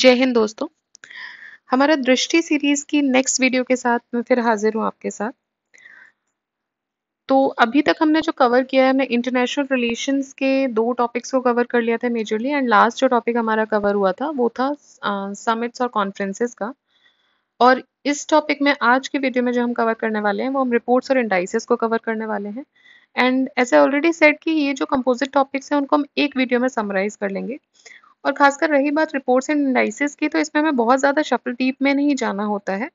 जय हिंद दोस्तों हमारा दृष्टि सीरीज की नेक्स्ट वीडियो के साथ मैं फिर हाजिर हूँ आपके साथ तो अभी तक हमने जो कवर किया है हमने इंटरनेशनल रिलेशंस के दो टॉपिक्स को कवर कर लिया था मेजरली एंड लास्ट जो टॉपिक हमारा कवर हुआ था वो था समिट्स और कॉन्फ्रेंसेस का और इस टॉपिक में आज के वीडियो में जो हम कवर करने वाले हैं वो हम रिपोर्ट्स और इंडाइसिस को कवर करने वाले हैं एंड एज ऑलरेडी सेट कि ये जो कंपोजिट टॉपिक्स हैं उनको हम एक वीडियो में समराइज कर लेंगे और खासकर रही बात रिपोर्ट्स एंड एनालिसिस की तो इसमें हमें बहुत ज़्यादा शफल डीप में नहीं जाना होता है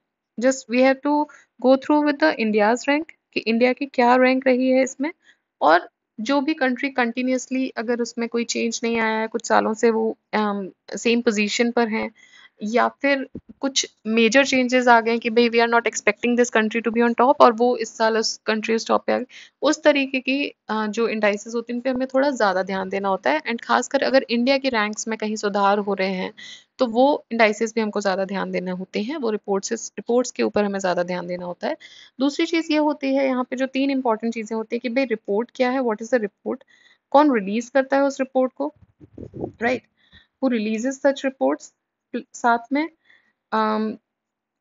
just we have to go through with the India's rank कि इंडिया की क्या रैंक रही है इसमें और जो भी कंट्री कंटिन्यूसली अगर उसमें कोई चेंज नहीं आया है कुछ सालों से वो सेम um, पोजीशन पर हैं या फिर कुछ मेजर चेंजेस आ गए कि भाई we are not expecting this country to be on top और वो इस साल उस कंट्री उस टॉप पे आ गए उस तरीके की जो इंडाइसिस होती है उन पर हमें थोड़ा ज़्यादा ध्यान देना होता है एंड खासकर अगर इंडिया के रैंक्स में कहीं सुधार हो रहे हैं तो वो इंडाइसिस भी हमको ज़्यादा ध्यान देना होते हैं वो रिपोर्ट रिपोर्ट्स के ऊपर हमें ज़्यादा ध्यान देना होता है दूसरी चीज़ ये होती है यहाँ पे जो तीन इंपॉर्टेंट चीज़ें होती है कि भाई रिपोर्ट क्या है वॉट इज़ द रिपोर्ट कौन रिलीज़ करता है उस रिपोर्ट को राइट right? who सच रिपोर्ट्स साथ में um,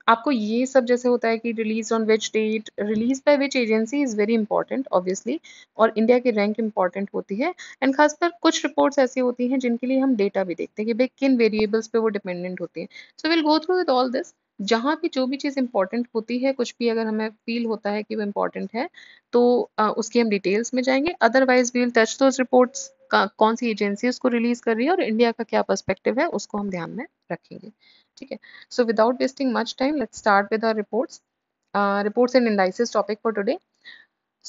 आपको ये सब जैसे होता है कि release on which date release by which agency is very important obviously और इंडिया की रैंक इंपॉर्टेंट होती है एंड खासकर कुछ रिपोर्ट्स ऐसी होती हैं जिनके लिए हम डेटा भी देखते हैं कि भाई किन वेरिएबल्स पे वो डिपेंडेंट होती हैं so will go through with all this जहाँ भी जो भी चीज़ इंपॉर्टेंट होती है कुछ भी अगर हमें फील होता है कि वो इंपॉर्टेंट है तो आ, उसकी हम डिटेल्स में जाएंगे otherwise will touch those reports कौन सी एजेंसी उसको रिलीज कर रही है और इंडिया का क्या पर्सपेक्टिव है उसको हम ध्यान में रखेंगे ठीक है so without wasting much time let's start with our reports reports and indices topic for today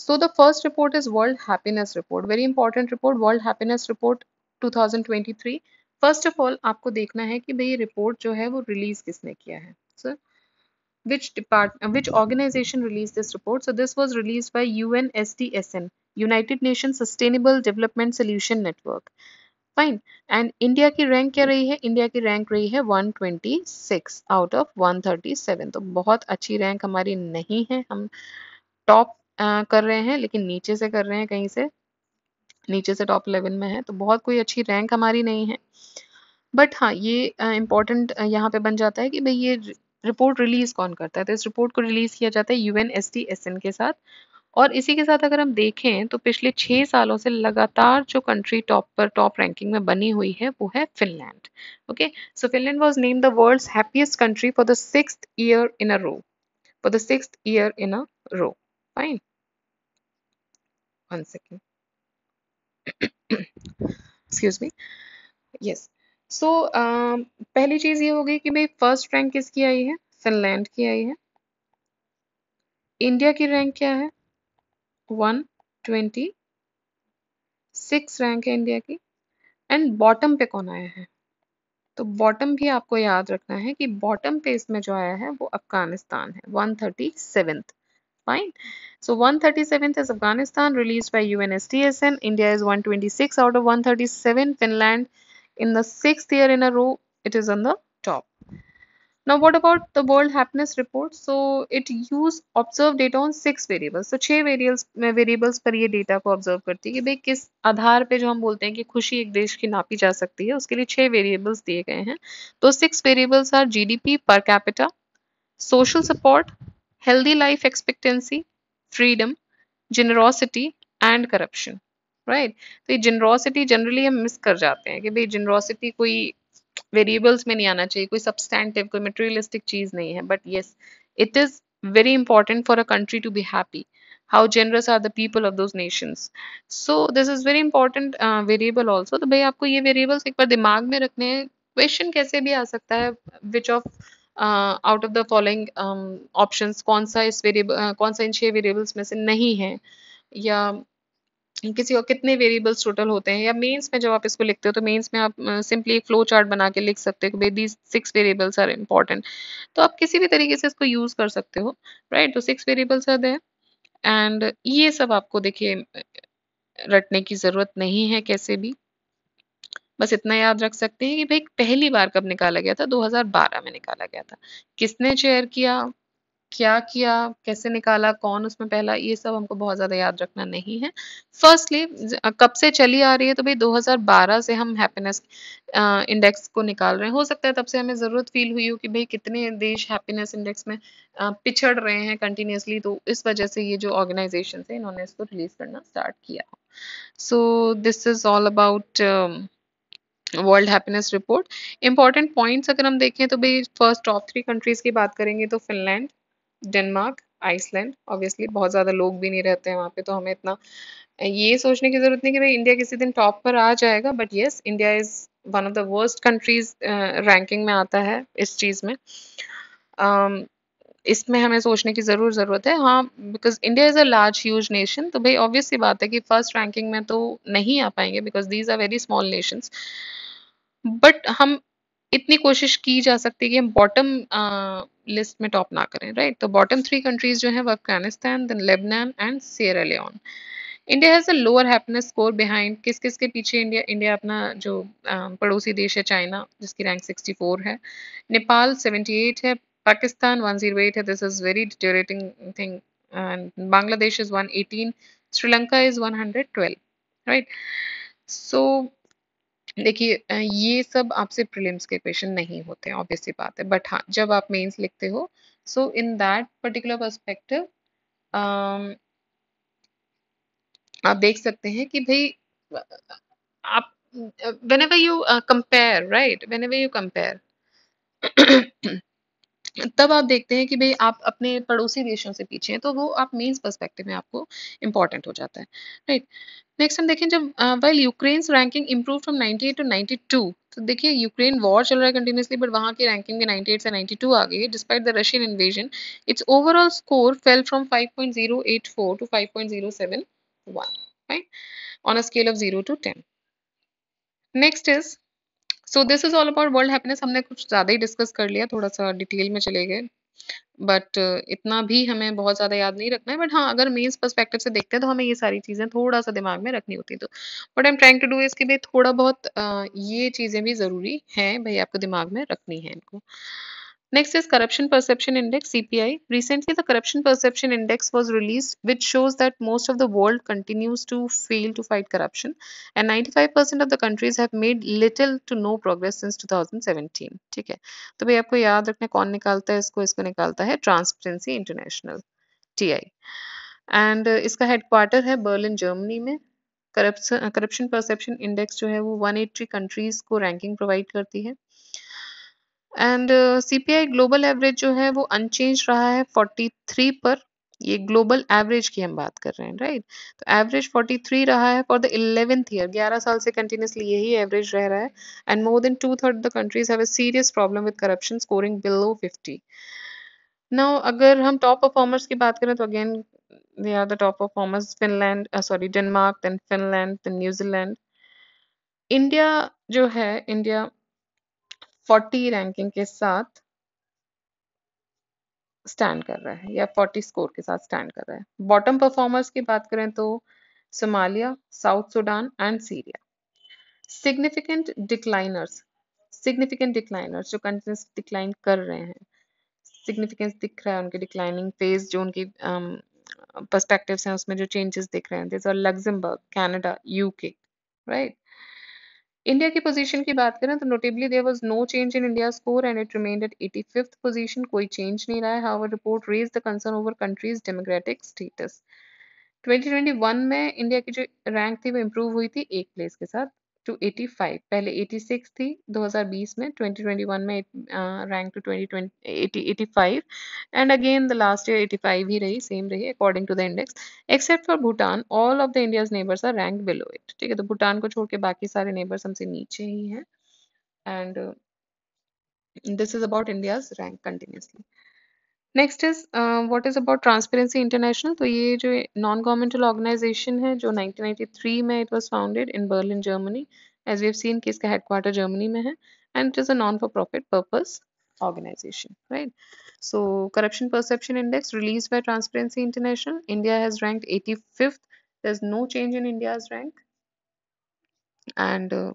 so the first report is world happiness report very important report world happiness report 2023 first of all आपको देखना है कि भाई ये report जो है वो release किसने किया है sir which depart which organization release this report so this was release by UNSDSN United Nation sustainable development solution network fine and India की रैंक क्या रही है इंडिया की रैंक रही है 126 आउट ऑफ 137 तो बहुत अच्छी रैंक हमारी नहीं है हम टॉप कर रहे हैं लेकिन नीचे से कर रहे हैं कहीं से नीचे से टॉप लेवल में है तो बहुत कोई अच्छी रैंक हमारी नहीं है बट हाँ ये इम्पोर्टेंट uh, यहाँ पे बन जाता है कि भाई ये रिपोर्ट रिलीज कौन करता है तो इस रिपोर्ट को रिलीज किया जाता है यू एन के साथ और इसी के साथ अगर हम देखें तो पिछले छह सालों से लगातार जो कंट्री टॉप पर टॉप रैंकिंग में बनी हुई है वो है Finland okay so Finland was name the world's happiest country for the six year in a row for the six year in a row fine one second excuse me yes so पहली चीज़ ये हो गई कि भाई first rank किसकी आई है Finland की आई है इंडिया की रैंक क्या है वन ट्वेंटी सिक्स रैंक है इंडिया की एंड बॉटम पे कौन आया है तो बॉटम भी आपको याद रखना है कि बॉटम पे इसमें जो आया है वो अफगानिस्तान है one thirty seventh fine so 137th is afghanistan released by unstsn india is 126 out of 137 finland in the sixth year in a row it is on the Now, what about the World Happiness Report? So, it use observed data on six variables. So, छह variables variables पर ये data को observe करती है कि भाई किस आधार पे जो हम बोलते हैं कि खुशी एक देश की नापी जा सकती है उसके लिए छह variables दिए गए हैं तो six variables are GDP per capita, social support, healthy life expectancy, freedom, generosity and corruption. Right right? तो ये जनरोसिटी जनरली हम मिस कर जाते हैं कि भाई जनरोसिटी कोई वेरिएबल्स में नहीं आना चाहिए कोई सब्सटैंटिव कोई मटेरियलिस्टिक चीज़ नहीं है but yes it is very important for a country to be happy how generous are the people of those nation so this is very important variable also तो भाई आपको ये वेरिएबल्स एक बार दिमाग में रखने हैं क्वेश्चन कैसे भी आ सकता है which of out of the following option कौन सा इस वेरिएबल uh, कौन सा इन छह वेरिएबल्स में से नहीं है या किसी और कितने वेरिएबल्स टोटल होते हैं या मेंस में जब आप इसको लिखते हो तो मेंस में आप सिंपली एक फ्लो चार्ट बना के लिख सकते हो भाई these six variables are important तो आप किसी भी तरीके से इसको यूज कर सकते हो राइट तो six variables are there and ये सब आपको देखिए रटने की जरूरत नहीं है कैसे भी बस इतना याद रख सकते हैं कि भाई पहली बार कब निकाला गया था 2012 में निकाला गया था किसने चेयर किया क्या किया कैसे निकाला कौन उसमें पहला ये सब हमको बहुत ज़्यादा याद रखना नहीं है फर्स्टली कब से चली आ रही है तो भाई 2012 से हम हैप्पीनेस इंडेक्स को निकाल रहे हैं हो सकता है तब से हमें ज़रूरत फील हुई हो कि भाई कितने देश हैप्पीनेस इंडेक्स में पिछड़ रहे हैं कंटिन्यूसली तो इस वजह से ये जो ऑर्गेनाइजेशन है इन्होंने इसको रिलीज़ करना स्टार्ट किया so this is all about world happiness report important points अगर हम देखें तो भाई फर्स्ट टॉप थ्री कंट्रीज़ की बात करेंगे तो फिनलैंड डेनमार्क आइसलैंड ऑब्वियसली बहुत ज़्यादा लोग भी नहीं रहते हैं वहाँ पे तो हमें इतना ये सोचने की ज़रूरत नहीं कि भाई इंडिया किसी दिन टॉप पर आ जाएगा but yes India is one of the worst countries ranking में आता है इस चीज़ में um, इसमें हमें सोचने की ज़रूर ज़रूरत है हाँ because India is a large huge nation तो भाई ऑब्वियस बात है कि फर्स्ट रैंकिंग में तो नहीं आ पाएंगे because these are very small nations but हम इतनी कोशिश की जा सकती है कि हम बॉटम लिस्ट में टॉप ना करें राइट तो बॉटम थ्री कंट्रीज जो है वो Afghanistan then Lebanon and Sierra Leone India has a lower happiness score behind किस किस के पीछे इंडिया इंडिया अपना जो पड़ोसी देश है चाइना जिसकी रैंक 64 है नेपाल 78 है पाकिस्तान 108 है this is very deteriorating thing and Bangladesh is 118 Sri Lanka is 112 right so देखिए ये सब आपसे प्रीलिम्स के क्वेश्चन नहीं होते हैं ऑब्वियस सी बात है बट हाँ जब आप मेंस लिखते हो so in that particular perspective आप देख सकते हैं कि भाई आप whenever you compare right whenever you compare तब आप देखते हैं कि भाई आप अपने पड़ोसी देशों से पीछे हैं तो वो आप मेंस पर्सपेक्टिव में आपको इम्पॉर्टेंट हो जाता है राइट right? नेक्स्ट हम देखें जब well Ukraine ranking improve from 98 to 92 तो देखिए यूक्रेन वॉर चल रहा है कंटिन्यूसली बट वहाँ की रैंकिंग भी 98 से 92 आ गई है despite the Russian invasion its overall score fell from 5.084 to 5.071 right on a scale of zero to ten next is so this is all about world happiness हमने कुछ ज़्यादा ही डिस्कस कर लिया थोड़ा सा डिटेल में चले गए बट uh, इतना भी हमें बहुत ज़्यादा याद नहीं रखना है बट हाँ अगर मेन्स पर्सपेक्टिव से देखते हैं तो हमें ये सारी चीज़ें थोड़ा सा दिमाग में रखनी होती है तो but I am trying to do इसके लिए थोड़ा बहुत ये चीज़ें भी ज़रूरी हैं भाई आपको दिमाग में रखनी है इनको Next is Corruption Perception Index, CPI. Recently, the Corruption Perception Index was released, which shows that most of the world continues to fail to fight corruption, and 95% of the countries have made little to no progress since 2017. ठीक है तो भाई आपको याद रखना कौन निकालता है इसको इसको निकालता है Transparency International TI. And and इसका हेडक्वार्टर है बर्लिन जर्मनी में करप्शन परसेप्शन इंडेक्स जो है वो 180 कंट्रीज को रैंकिंग प्रोवाइड करती है एंड सीपीआई ग्लोबल एवरेज जो है वो अनचेंज रहा है 43 पर ये ग्लोबल एवरेज की हम बात कर रहे हैं राइट तो एवरेज 43 रहा है फॉर द इलेवेंथ ईयर 11 साल से कंटिन्यूसली यही एवरेज रह रहा है and more than two third the countries have a serious problem with corruption scoring below 50 now अगर हम टॉप परफॉर्मर्स की बात करें तो again they are the top performers Finland sorry Denmark then Finland then New Zealand India जो है India 40 ranking के साथ स्टैंड कर रहा है या 40 स्कोर के साथ स्टैंड कर रहा है बॉटम परफॉर्मर्स की बात करें तो Somalia South Sudan and Syria significant decliners significant decliners जो कंट्रीज डिक्लाइन कर रहे हैं सिग्निफिकेंस दिख रहा है उनके डिक्लाइनिंग फेज जो उनकी पर्सपेक्टिव्स um, हैं उसमें जो चेंजेस दिख रहे हैं दिस और Luxembourg Canada UK right India की पोजीशन की बात करें तो notably there was no change in India score and it remain at eighty fifth position कोई चेंज नहीं रहा है however report raise the concern over countries democratic status 2021 में इंडिया की जो रैंक थी वो इम्प्रूव हुई थी एक प्लेस के साथ टू 85 पहले 86 थी 2020 में 2021 में rank to 2085 and again the last year 85 ही रही सेम रही according to the index except for Bhutan all of the India's neighbours are rank below it ठीक है तो भूटान को छोड़ के बाकी सारे नेबर्स हमसे नीचे ही हैं and this is about India's rank continuously next is what is about Transparency International तो ये जो नॉन गवर्नमेंटल ऑर्गेनाइजेशन है जो 1993 में it was founded in Berlin Germany as we have seen कि इसका हेडक्वार्टर जर्मनी में है and it is a non for profit purpose organization right so corruption perception index released by transparency international india has ranked 85th there's no change in india's rank and uh,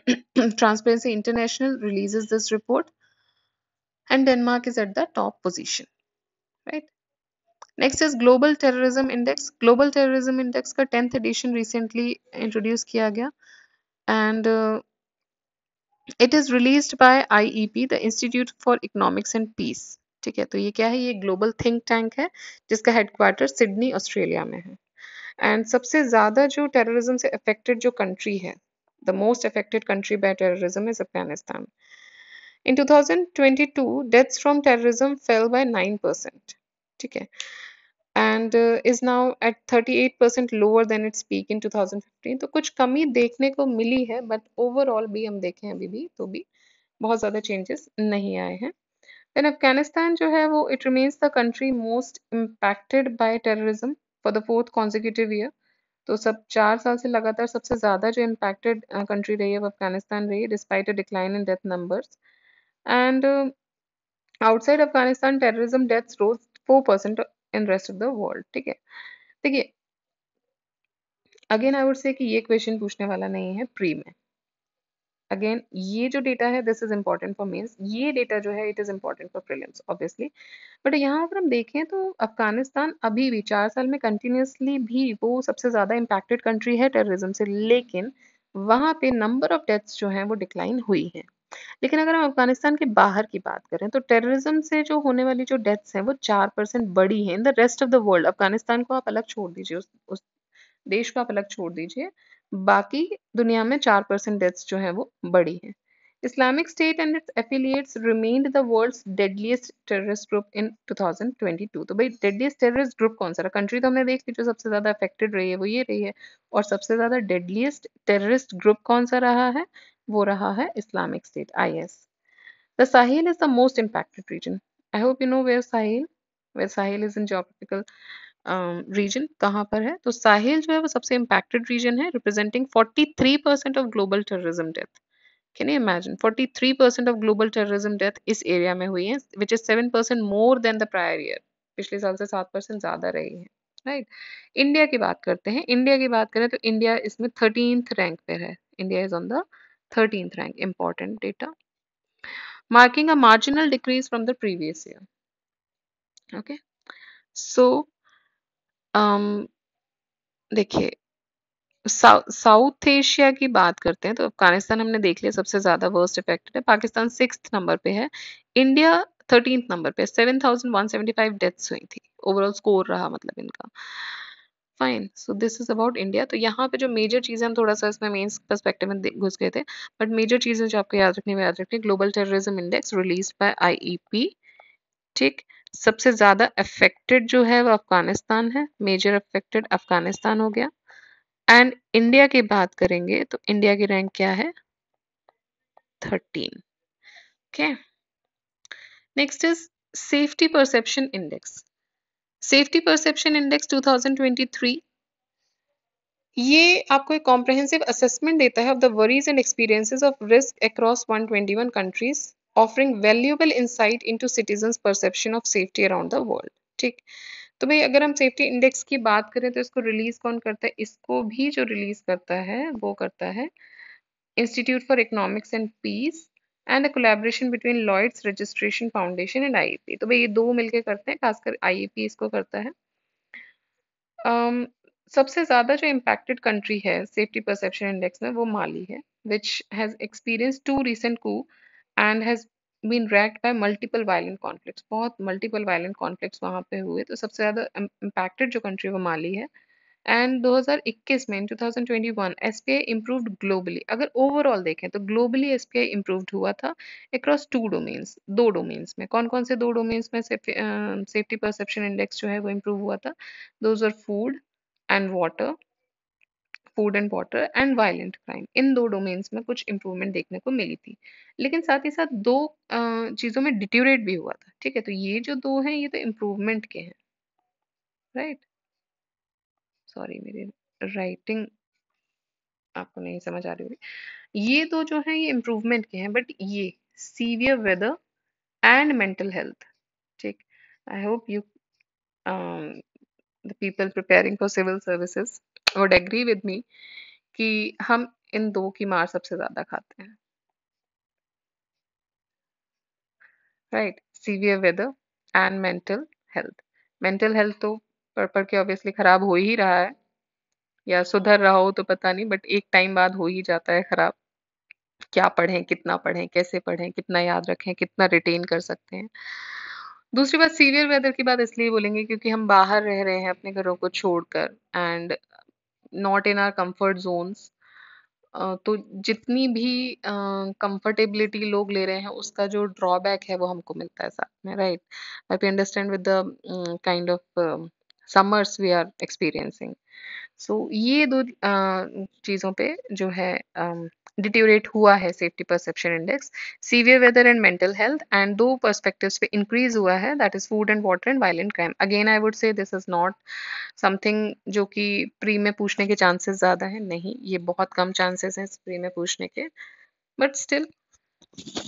transparency international releases this report and Denmark is at the top position. Right? next is global terrorism index global terrorism index ka 10th edition recently introduced kiya gaya and uh, it is released by iep the institute for economics and peace ठीक है तो ये क्या है ये global think tank है जिसका headquarter Sydney Australia में है एंड सबसे ज़्यादा जो टेररिज्म से अफेक्टेड जो कंट्री है the most affected country by terrorism is Afghanistan In 2022, deaths from terrorism fell by 9%. ठीक Okay. And is now at 38 percent lower than its peak in 2015 तो कुछ कमी देखने को मिली है बट ओवरऑल भी हम देखें अभी भी तो भी बहुत ज़्यादा चेंजेस नहीं आए हैं देन अफगानिस्तान जो है वो it remains the country most impacted by terrorism for the fourth consecutive year तो सब चार साल से लगातार सबसे ज़्यादा जो इम्पैक्टेड कंट्री uh, रही है वो अफगानिस्तान रही है despite a decline in death numbers And uh, outside Afghanistan terrorism deaths rose four percent in rest of the world ठीक है अगेन आई वुड से कि ये क्वेश्चन पूछने वाला नहीं है प्री में अगेन ये जो डेटा है this is important for means ये डेटा जो है it is important for prelims obviously but यहाँ अगर हम देखें तो अफगानिस्तान अभी भी चार साल में कंटिन्यूसली भी वो सबसे ज़्यादा इम्पैक्टेड कंट्री है टेररिज्म से लेकिन वहाँ पे नंबर ऑफ डेथ्स जो हैं वो डिक्लाइन हुई हैं लेकिन अगर हम अफगानिस्तान के बाहर की बात करें तो टेररिज्म से जो होने वाली जो डेथ्स हैं वो चार परसेंट बड़ी हैं in the rest of the world Afghanistan को आप अलग छोड़ दीजिए उस, उस देश को आप अलग छोड़ दीजिए बाकी दुनिया में चार परसेंट डेथ्स जो है वो बड़ी हैं Islamic State and its affiliates remained the world's deadliest terrorist group in 2022. तो भाई डेडलीस्ट टेररिस्ट ग्रुप कौन सा रहा कंट्री तो हमने देख ली जो सबसे ज़्यादा अफेक्टेड रही है वो ये रही है और सबसे ज़्यादा डेडलीस्ट टेररिस्ट ग्रुप कौन सा रहा है वो रहा है Islamic State IS the Sahel is the most impacted region I hope you know where Sahel where Sahel is in geographical region कहाँ पर है तो साहिल जो है वो सबसे इम्पैक्टेड रीजन है representing 43 percent of global terrorism death can you imagine 43 percent of global terrorism death इस एरिया में हुई है which is 7 percent more than the prior year पिछले साल से 7 परसेंट ज़्यादा रही है राइट right? इंडिया की बात करते हैं इंडिया की बात करें तो इंडिया इसमें थर्टीन रैंक पर है India is on the 13th rank important data marking a marginal decrease from the previous year okay so um देखिए साउथ एशिया की बात करते हैं तो अफगानिस्तान हमने देख लिया सबसे ज्यादा वर्स्ट इफेक्टेड है पाकिस्तान सिक्स नंबर पे है इंडिया थर्टींथ नंबर पे seven thousand one seventy five deaths हुई थी ओवरऑल स्कोर रहा मतलब इनका fine so this is about India तो यहाँ पे जो मेजर चीज़ें हम थोड़ा सा इसमें मेन्स परस्पेक्टिव में घुस गए थे बट मेजर चीज़ें जो आपको याद रखनी है याद रखनी है global terrorism index release by IEP ठीक सबसे ज़्यादा अफेक्टेड जो है वो अफगानिस्तान है मेजर अफेक्टेड अफगानिस्तान हो गया एंड इंडिया की बात करेंगे तो इंडिया की रैंक क्या है thirteen okay next is safety perception index safety perception index 2023 ये आपको एक कॉम्प्रहेंसिव असेसमेंट देता है of the worries and experiences of risk across 121 countries offering valuable insight into citizens perception of safety around the world ठीक तो भाई अगर हम सेफ्टी इंडेक्स की बात करें तो इसको रिलीज कौन करता है इसको भी जो रिलीज करता है वो करता है Institute for economics and Peace and a collaboration between Lloyd's registration foundation and P तो भाई ये दो मिलके करते हैं खासकर पी e इसको करता है um, सबसे ज़्यादा जो इम्पैक्टेड कंट्री है सेफ्टी परसेप्शन इंडेक्स में वो माली है which has experience two recent coup and has been racked by multiple violent conflict बहुत मल्टीपल वायलेंट कॉन्फ्लिक्ट वहाँ पे हुए तो सबसे ज़्यादा इम्पैक्टेड जो कंट्री वो माली है एंड 2021 में 2021 एसपीआई इम्प्रूव्ड ग्लोबली अगर ओवरऑल देखें तो ग्लोबली एसपीआई इम्प्रूव्ड हुआ था अक्रॉस टू डोमेन्स दो डोमेन्स में कौन कौन से दो डोमेन्स में सेफ्टी परसेप्शन इंडेक्स जो है वो इम्प्रूव हुआ था those are food and water food and water and violent crime इन दो डोमेन्स में कुछ इंप्रूवमेंट देखने को मिली थी लेकिन साथ ही साथ दो चीज़ों में डिट्यूरेट भी हुआ था ठीक है तो ये जो दो हैं ये तो इम्प्रूवमेंट के हैं राइट right? सॉरी मेरी राइटिंग आपको नहीं समझ आ रही होगी ये दो जो है ये इम्प्रूवमेंट के हैं बट ये severe weather and mental health ठीक I hope you the people preparing for civil services would agree with me कि हम इन दो की मार सबसे ज्यादा खाते हैं right severe weather and mental health mental health तो पढ़ पढ़ के ऑब्वियसली खराब हो ही रहा है या सुधर रहा हो तो पता नहीं बट एक टाइम बाद हो ही जाता है खराब क्या पढ़ें कितना पढ़ें कैसे पढ़ें कितना याद रखें कितना रिटेन कर सकते हैं दूसरी बात सीवियर वेदर की बात इसलिए बोलेंगे क्योंकि हम बाहर रह रहे हैं अपने घरों को छोड़कर and not in our comfort zones तो जितनी भी कंफर्टेबिलिटी uh, लोग ले रहे हैं उसका जो ड्रॉबैक है वो हमको मिलता है साथ में right I P understand with the kind of summers we are experiencing so ये दो चीज़ों पे जो है डिट्यूरेट हुआ है safety perception index severe weather and mental health and दो परस्पेक्टिव पे इंक्रीज हुआ है that is food and water and violent crime again I would say this is not something जो कि प्री में पूछने के चांसेस ज़्यादा हैं नहीं ये बहुत कम चांसेस हैं प्री में पूछने के but still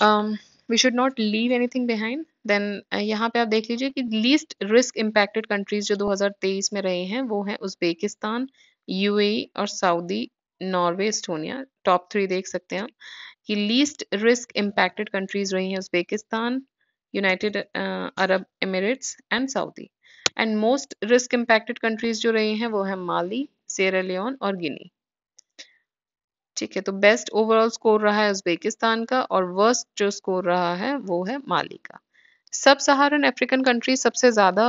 um, we should not leave anything behind then यहाँ पे आप देख लीजिए कि लीस्ट रिस्क इम्पैक्टेड कंट्रीज जो 2023 में रहे हैं वो हैं उज्बेकिस्तान यूएई e और Saudi Norway Estonia top three देख सकते हैं आप कि लीस्ट रिस्क इम्पैक्टेड कंट्रीज रही हैं Uzbekistan United Arab Emirates and Saudi and most risk impacted countries जो रही हैं वो हैं माली सेरा लियोन और गिनी ठीक है तो बेस्ट ओवरऑल स्कोर रहा है उज्बेकिस्तान का और वर्स्ट जो स्कोर रहा है वो है माली का सब सहारन अफ्रीकन कंट्रीज सबसे ज़्यादा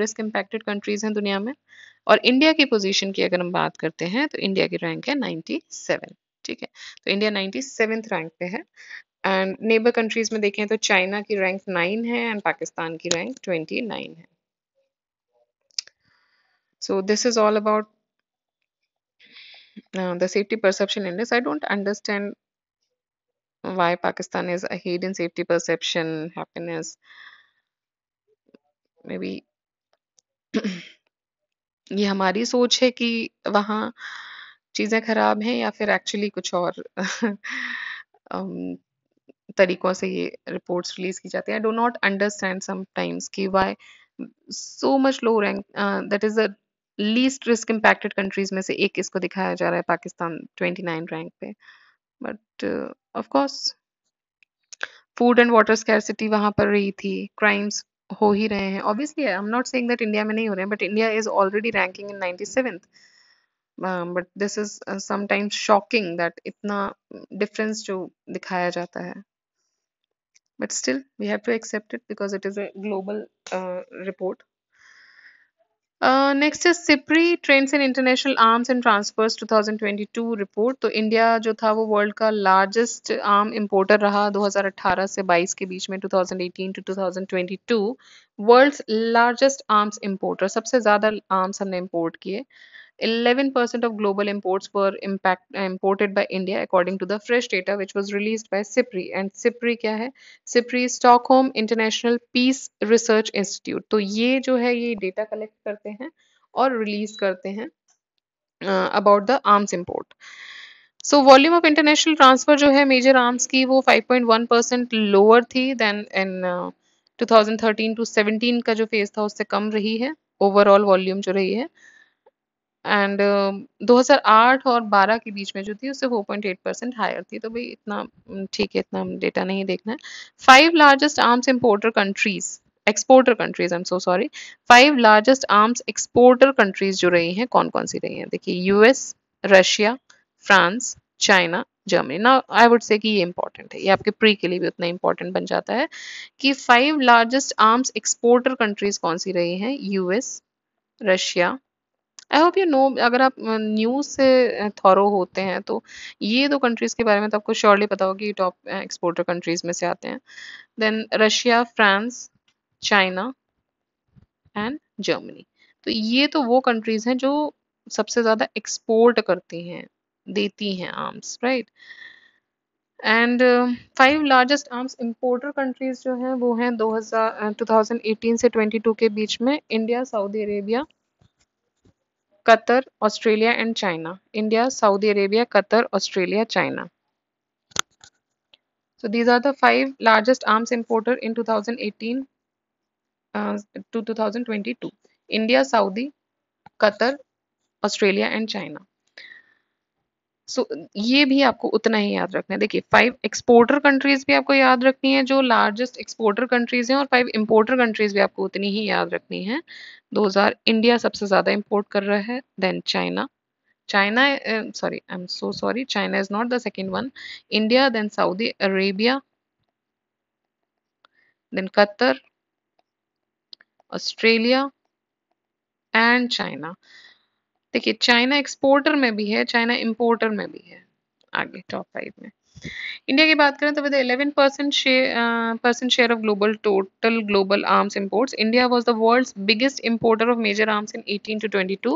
रिस्क इम्पैक्टेड कंट्रीज हैं दुनिया में और इंडिया की पोजीशन की अगर हम बात करते हैं तो इंडिया की रैंक है 97 ठीक है तो इंडिया नाइन्टी रैंक पे है एंड नेबर कंट्रीज में देखें तो चाइना की रैंक नाइन है एंड पाकिस्तान की रैंक ट्वेंटी है so this is all about the safety perception index i don't understand why pakistan is ahead in safety perception happiness maybe be ये हमारी सोच है कि वहाँ चीज़ें खराब हैं या फिर एक्चुअली कुछ और तरीक़ों से ये रिपोर्ट्स रिलीज़ की जाती है I do not understand sometimes कि why so much low rank that is a least risk impacted countries में से एक इसको दिखाया जा रहा है पाकिस्तान 29 रैंक पे but of course food and water scarcity वहाँ पर रही थी क्राइम्स हो ही रहे हैं obviously I am not saying that India में नहीं हो रहे हैं but India is already ranking in ninety but this is sometimes shocking that इतना डिफरेंस जो दिखाया जाता है but still we have to accept it because it is a global report next है SIPRI trends in international arms and transfers 2022 report तो India जो था वो वर्ल्ड का लार्जेस्ट आर्म इम्पोर्टर रहा 2018 से 22 के बीच में 2018 to 2022 world's largest arms importer सबसे ज़्यादा आर्म्स हमने इम्पोर्ट किए 11% percent of global imports were impact, uh, imported by India according to the fresh data which was released by CIPRI and CIPRI क्या है CIPRI Stockholm International Peace Research Institute तो ये जो है ये data collect करते हैं और release करते हैं uh, about the arms import so volume of international transfer जो है मेजर आर्म्स की वो 5.1 परसेंट लोअर थी देन इन 2013 टू 17 का जो फेज था उससे कम रही है ओवरऑल वॉल्यूम जो रही है एंड uh, 2008 और 12 के बीच में जो थी उससे 4.8 परसेंट हायर थी तो भाई इतना ठीक है इतना डेटा नहीं देखना है five largest arms importer countries exporter countries I am so sorry five largest arms exporter countries जो रही हैं कौन कौन सी रही हैं देखिए US Russia France China Germany ना आई वुड से कि ये इंपॉर्टेंट है ये आपके प्री के लिए भी उतना इंपॉर्टेंट बन जाता है कि five largest arms exporter countries कौन सी रही हैं US Russia I hope you know अगर आप न्यूज़ से थॉरो होते हैं तो ये दो कंट्रीज़ के बारे में तो आपको श्योरली पता होगा कि टॉप एक्सपोर्टर कंट्रीज़ में से आते हैं then Russia France China and Germany तो ये तो वो कंट्रीज़ हैं जो सबसे ज़्यादा एक्सपोर्ट करती हैं देती हैं arms right and five largest arms importer countries जो हैं वो हैं 2018 से 22 के बीच में India Saudi Arabia Qatar, Australia, and China. India, Saudi Arabia, Qatar, Australia, China. So these are the five largest arms importer in 2018 uh, to 2022. India, Saudi, Qatar, Australia, and China. So ये भी आपको उतना ही याद रखना है देखिए five exporter countries भी आपको याद रखनी है जो लार्जेस्ट एक्सपोर्टर कंट्रीज हैं और फाइव इंपोर्टर कंट्रीज भी आपको उतनी ही याद रखनी है हजार इंडिया सबसे ज़्यादा इम्पोर्ट कर रहा है then China China sorry I am so sorry China is not the second one India then Saudi Arabia then Qatar Australia and China देखिए चाइना एक्सपोर्टर में भी है चाइना इम्पोर्टर में भी है आगे टॉप फाइव में इंडिया की बात करें तो with eleven percent percent share of global total global arms imports India was the world biggest importer of major arms in eighteen to twenty it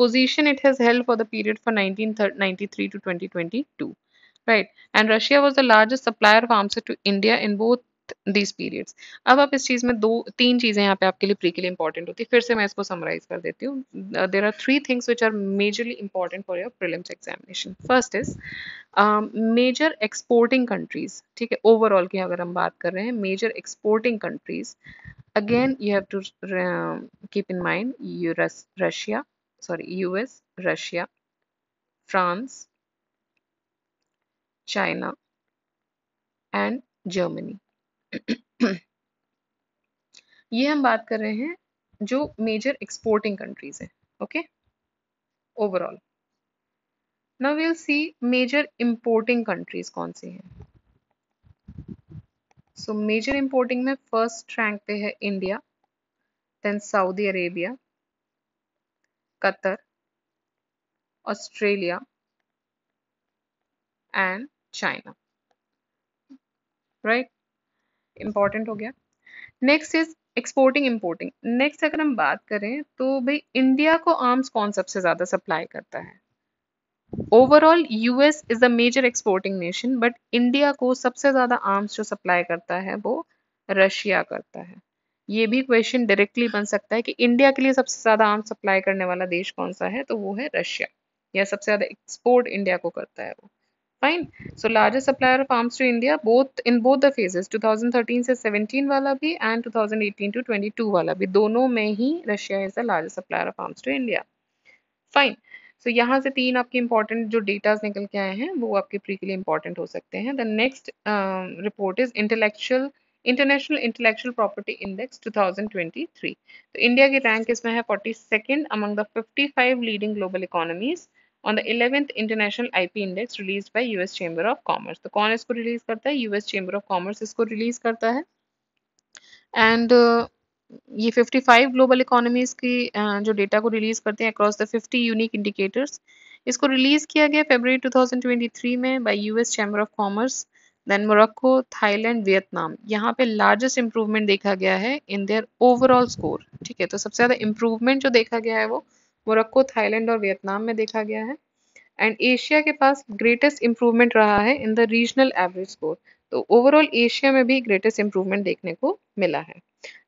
22 help for the period for nineteen ninety three to twenty twenty two right and Russia was the largest supplier of arms to India in both these periods अब आप इस चीज़ में दो तीन चीज़ें यहाँ पे आपके लिए प्री के लिए इंपॉर्टेंट होती है फिर से मैं इसको समराइज कर देती हूँ there are three things which are majorly important for your prelims examination first is major exporting countries ठीक है ओवरऑल की अगर हम बात कर रहे हैं major exporting countries again you have to keep in mind mind US, Russia sorry US Russia France China and ये हम बात कर रहे हैं जो मेजर एक्सपोर्टिंग कंट्रीज है okay overall now will see major importing countries कौन सी हैं सो मेजर इंपोर्टिंग में फर्स्ट रैंक पे है India then Saudi Arabia Qatar Australia and China right important हो गया next is exporting importing next अगर हम बात करें तो भाई इंडिया को आर्म्स कौन सबसे ज़्यादा सप्लाई करता है overall US is a major exporting nation but India को सबसे ज़्यादा आर्म्स जो सप्लाई करता है वो रशिया करता है ये भी क्वेश्चन डायरेक्टली बन सकता है कि इंडिया के लिए सबसे ज़्यादा आर्म्स सप्लाई करने वाला देश कौन सा है तो वो है रशिया या सबसे ज़्यादा एक्सपोर्ट इंडिया को करता है वो fine so largest supplier of arms to india both in both the phases 2013 से 17 वाला भी and 2018 to 22 वाला भी दोनों में ही russia is the largest supplier of arms to india fine so so, यहाँ से तीन आपके इंपॉर्टेंट जो डेटाज निकल के आए हैं वो आपके प्री के लिए इंपॉर्टेंट हो सकते हैं the next report is intellectual international intellectual property index 2023 तो इंडिया की रैंक इसमें है forty second among the 55 leading global economies on the eleventh international IP index release by US Chamber of Commerce तो कौन इसको रिलीज करता है US Chamber of Commerce इसको रिलीज करता है एंड uh, ये 55 ग्लोबल इकोनॉमीज की uh, जो डेटा को रिलीज करते हैं अक्रॉस द 50 यूनिक इंडिकेटर्स इसको रिलीज किया गया फेबर 2023 में by US Chamber of Commerce then Morocco Thailand Vietnam यहाँ पे लार्जेस्ट इम्प्रूवमेंट देखा गया है इन देयर ओवरऑल स्कोर ठीक है तो सबसे ज़्यादा इम्प्रूवमेंट जो देखा गया है वो मोरक्को थाईलैंड और वियतनाम में देखा गया है एंड एशिया के पास ग्रेटेस्ट इंप्रूवमेंट रहा है in the regional average score तो ओवरऑल एशिया में भी ग्रेटेस्ट इंप्रूवमेंट देखने को मिला है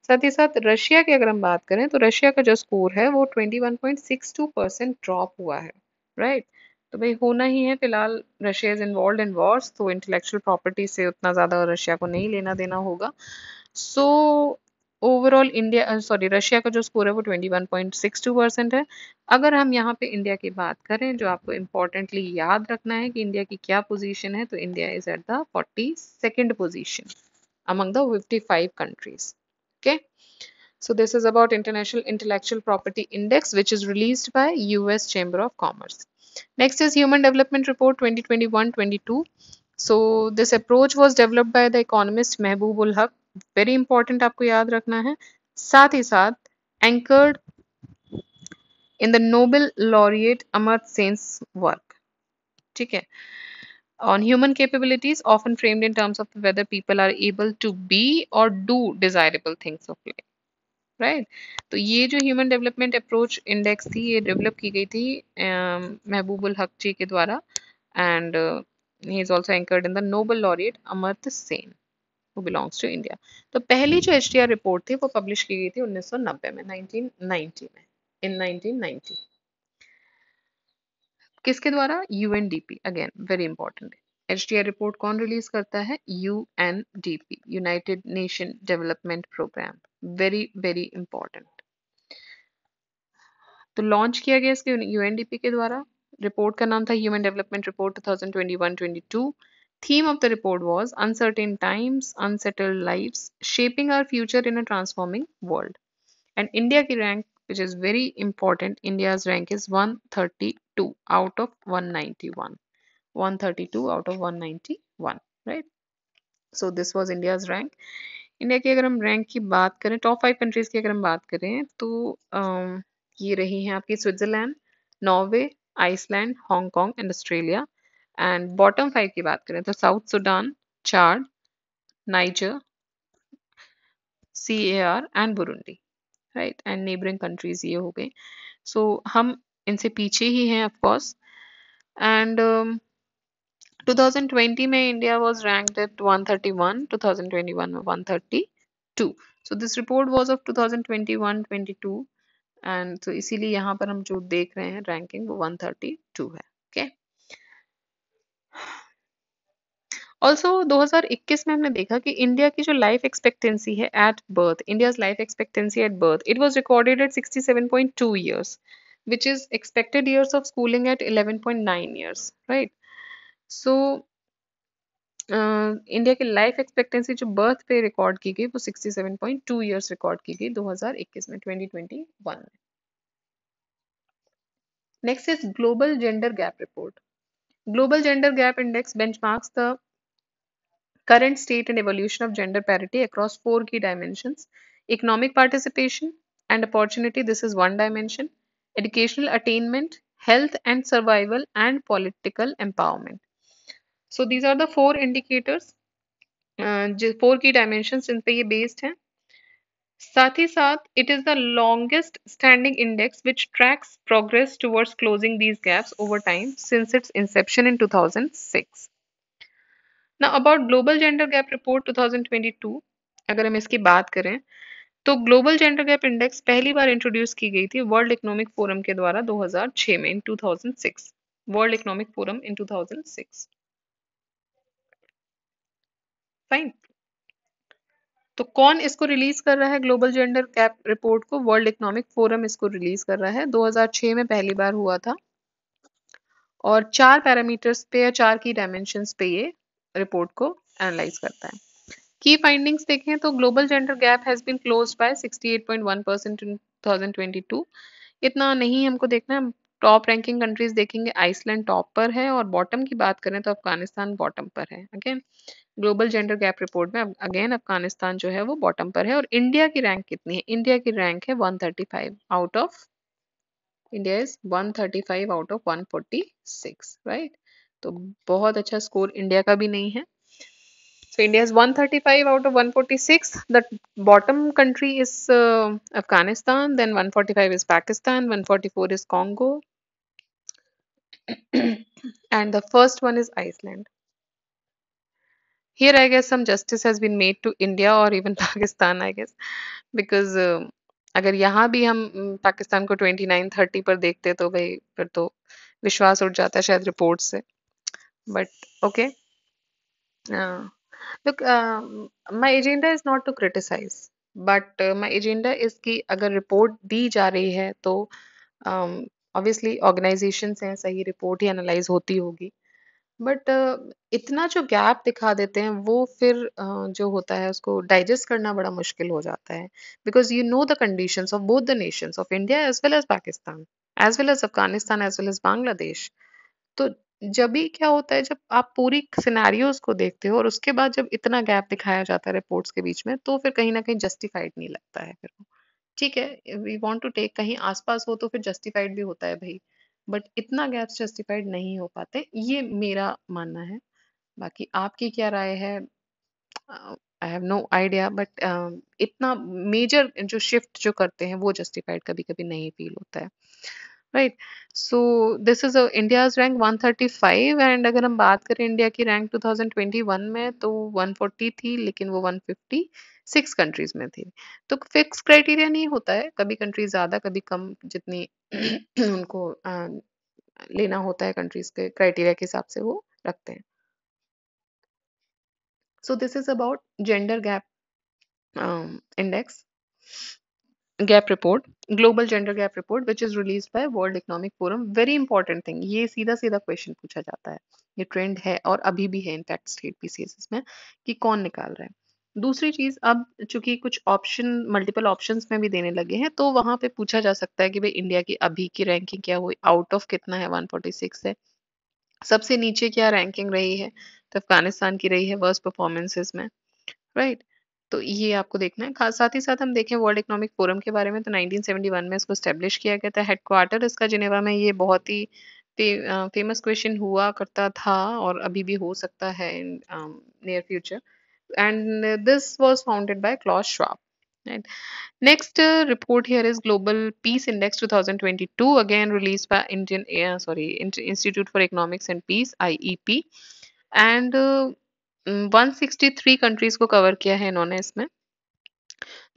साथ ही साथ रशिया की अगर हम बात करें तो रशिया का जो स्कोर है वो 21.62 परसेंट ड्रॉप हुआ है राइट right? तो भाई होना ही है फिलहाल Russia is involved in wars तो इंटेलेक्चुअल प्रॉपर्टी से उतना ज़्यादा रशिया को नहीं लेना देना होगा so so, overall India sorry Russia का जो स्कोर है वो 21.62 परसेंट है अगर हम यहाँ पे इंडिया की बात करें जो आपको इम्पोर्टेंटली याद रखना है कि इंडिया की क्या पोजीशन है तो India is at the 42nd position among the 55 countries okay so this is about international intellectual property index which is release by U Chamber of Commerce next is human development report twenty twenty two so this approach was developed by the economist Mahbub ul हक very important आपको याद रखना है साथ ही साथ anchored in the Nobel laureate Amar Sen's work ठीक है on human capabilities often framed in terms of whether people are able to be or do desirable things of life right right? तो ये जो ह्यूमन डेवलपमेंट अप्रोच इंडेक्स थी ये develop की गई थी um, महबूबुल हक जी के द्वारा and he is also anchored in the Nobel laureate Amartya Sen who belongs to India तो पहली जो एच रिपोर्ट थी वो पब्लिश की गई थी 1990 में 1990 में इन 1990 किसके द्वारा you again very important H report कौन रिलीज करता है UNDP United Nation Development Programme very very important तो लॉन्च किया गया इसके यूएनडीपी के द्वारा रिपोर्ट का नाम था human development report 2021-22 Theme of the report was Uncertain Times, Unsettled Lives, Shaping Our Future in a Transforming World. And India ki rank, which is very important, India's rank is 132 out of 191. 132 out of 191, right? So this was India's rank. India की rank, हम rank की बात करें top five countries की अगर हम बात करें तो ये रही हैं Switzerland, Norway, Iceland, Hong Kong, and Australia. And bottom five की बात करें तो South Sudan Chad Niger C A R and Burundi right and neighbouring countries ये हो गए सो so, हम इनसे पीछे ही हैं ऑफकोर्स एंड 2020 में इंडिया वॉज रैंक एट 131 2021 में 132 so this report was of 2021 22 and तो इसीलिए यहाँ पर हम जो देख रहे हैं रैंकिंग वो 132 है ऑल्सो 2021 में हमने देखा कि इंडिया की जो लाइफ एक्सपेक्टेंसी है at birth India life expectancy at birth it was recorded at sixty seven point two years which is expected years of schooling at eleven point nine years right so India की life expectancy जो birth पे record की गई वो sixty seven point two years record की गई दो हजार इक्कीस में ट्वेंटी ट्वेंटी वन में next is global gender gap report global gender gap index benchmarks the current state and evolution of gender parity across four key dimensions economic participation and opportunity this is one dimension educational attainment health and survival and political empowerment so these are the four indicators जो uh, four key dimensions in पे based. Based हैं साथ ही साथ it is the longest standing index which tracks progress towards closing these gaps over time since it's 2006 ना about global gender gap report 2022 अगर हम इसकी बात करें तो ग्लोबल जेंडर गैप इंडेक्स पहली बार इंट्रोड्यूस की गई थी वर्ल्ड इकोनॉमिक फोरम के द्वारा 2006 में in 2006 world economic forum in 2006 fine तो कौन इसको रिलीज कर रहा है ग्लोबल जेंडर गैप रिपोर्ट को वर्ल्ड इकोनॉमिक फोरम इसको रिलीज कर रहा है 2006 में पहली बार हुआ था और चार पैरामीटर्स पे या चार की डायमेंशन पे ये रिपोर्ट को एनालाइज करता है की फाइंडिंग्स देखें तो global gender gap has been close by 68.1 percent in 2022 इतना नहीं हमको देखना टॉप रैंकिंग कंट्रीज देखेंगे आइसलैंड टॉप पर है और बॉटम की बात करें तो अफगानिस्तान बॉटम पर है again global gender gap report में अगेन अफगानिस्तान जो है वो बॉटम पर है और इंडिया की रैंक कितनी है इंडिया की रैंक है 135 out of India is 135 out of 146 right तो बहुत अच्छा स्कोर इंडिया का भी नहीं है so India is 135 out of 146. The bottom country is uh, Afghanistan, then 145 is Pakistan, 144 is Congo and the first one is Iceland Here, I guess some justice has been made to India or even Pakistan, I guess, because uh, agar yahan bhi hum pakistan ko 29, 30 par dekhte to bhai fir to vishwas उठ jata है शायद report से but okay uh, look uh, my agenda is not to criticize but uh, my agenda is ki agar report di ja rahi hai to um, obviously organizations hain sahi report hi analyze hoti hogi but uh, इतना जो gap दिखा देते हैं वो फिर uh, जो होता है उसको डाइजेस्ट करना बड़ा मुश्किल हो जाता है because you know the conditions of both the nations of India as well as Pakistan as well as Afghanistan as well as Bangladesh तो जब भी क्या होता है जब आप पूरी सिनेरियोज को देखते हो और उसके बाद जब इतना गैप दिखाया जाता है रिपोर्ट्स के बीच में तो फिर कहीं ना कहीं जस्टिफाइड नहीं लगता है फिर ठीक है वी वॉन्ट टू टेक कहीं आसपास हो तो फिर जस्टिफाइड भी होता है भाई बट इतना गैप्स जस्टिफाइड नहीं हो पाते ये मेरा मानना है बाकी आपकी क्या राय है I have no idea but इतना मेजर जो शिफ्ट जो करते हैं वो जस्टिफाइड कभी कभी नहीं फील होता है right so this is India's rank 135 and अगर हम बात करें इंडिया की रैंक 2021 में तो 140 थी लेकिन वो 156 कंट्रीज में थी तो फिक्स क्राइटेरिया नहीं होता है कभी कंट्री ज़्यादा कभी कम जितनी उनको आ, लेना होता है कंट्रीज के क्राइटेरिया के हिसाब से वो रखते हैं so this is about gender gap index gap report global gender gap report which is release by world economic forum very important thing ये सीधा सीधा क्वेश्चन पूछा जाता है ये ट्रेंड है और अभी भी है इनफैक्ट स्टेट पीसीएस में कि कौन निकाल रहा है दूसरी चीज अब चूंकि कुछ ऑप्शन मल्टीपल ऑप्शंस में भी देने लगे हैं तो वहां पे पूछा जा सकता है कि भाई इंडिया की अभी की रैंकिंग क्या हुई आउट ऑफ कितना है 146 है सबसे नीचे क्या रैंकिंग रही है तो अफगानिस्तान की रही है वर्स्ट परफॉर्मेंसेस में राइट right? तो ये आपको देखना है साथ ही साथ हम देखें वर्ल्ड इकोनॉमिक फोरम के बारे में तो 1971 में इसको स्टेब्लिश किया गया था हेडक्वार्टर इसका जिनेवा में ये बहुत ही फे, फेमस क्वेश्चन हुआ करता था और अभी भी हो सकता है in near future and this was founded by Klaus Schwab next report here is global peace index 2022 again release by Indian sorry institute for economics and peace peace and 163 हम्म, कंट्रीज को कवर किया है इन्होंने इसमें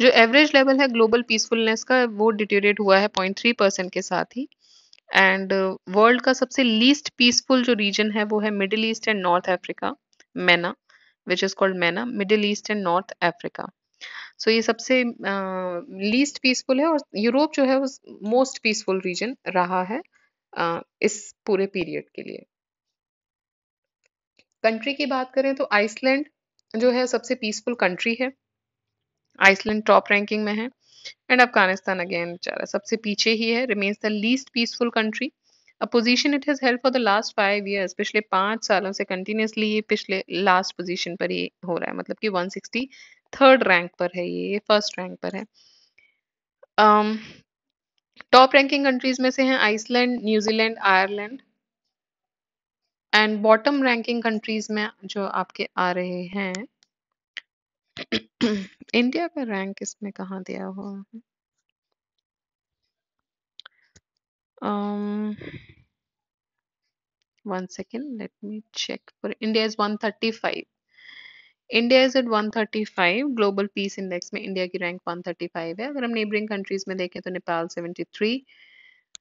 जो average level है global peacefulness का वो डिटेरेट हुआ है पॉइंट थ्री परसेंट के साथ ही एंड वर्ल्ड uh, का सबसे लीस्ट पीसफुल जो रीजन है वो है middle east and north Africa MENA which is called MENA middle east and north Africa so ये सबसे लीस्ट uh, पीसफुल है और यूरोप जो है मोस्ट पीसफुल रीजन रहा है uh, इस पूरे पीरियड के लिए कंट्री की बात करें तो आइसलैंड जो है सबसे पीसफुल कंट्री है आइसलैंड टॉप रैंकिंग में है एंड अफगानिस्तान अगेन बेचारा सबसे पीछे ही है remains the least peaceful country a it has held for the last five years पिछले पाँच सालों से कंटिन्यूसली ये पिछले लास्ट पोजिशन पर ये हो रहा है मतलब कि सिक्सटी थर्ड रैंक पर है ये ये फर्स्ट रैंक पर है टॉप रैंकिंग कंट्रीज में से हैं Iceland New Zealand Ireland and bottom ranking countries में जो आपके आ रहे हैं इंडिया का रैंक इसमें कहाँ दिया हुआ है um one second let me check for india 135 India is at 135 global peace index में इंडिया की रैंक 135 है अगर हम नेबरिंग कंट्रीज में देखें तो Nepal 73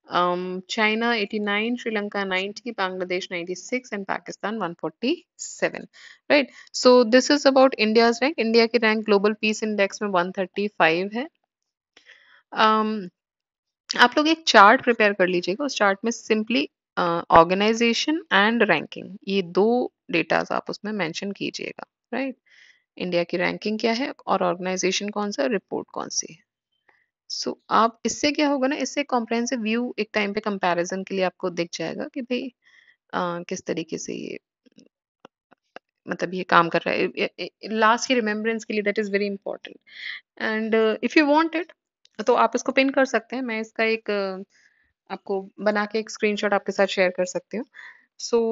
um, China 89, Sri Lanka 90, Bangladesh 96, and Pakistan 147. Right. So this is about India's rank. India ki rank global peace index mein 135 hai Um, aap log ek chart prepare kar lijiyega us chart mein simply organisation and ranking ये दो datas आप उसमें mention कीजिएगा right right? India की ranking क्या है और organisation कौन सा रिपोर्ट कौन सी है सो so, आप इससे क्या होगा ना इससे कॉम्प्रेंसिव व्यू एक टाइम पे कंपैरिजन के लिए आपको दिख जाएगा कि भाई किस तरीके से ये मतलब ये काम कर रहा है लास्ट की रिमेम्बरेंस के लिए that is very important and if you want it तो आप इसको पिन कर सकते हैं मैं इसका एक आपको बना के एक स्क्रीनशॉट आपके साथ शेयर कर सकती हूँ so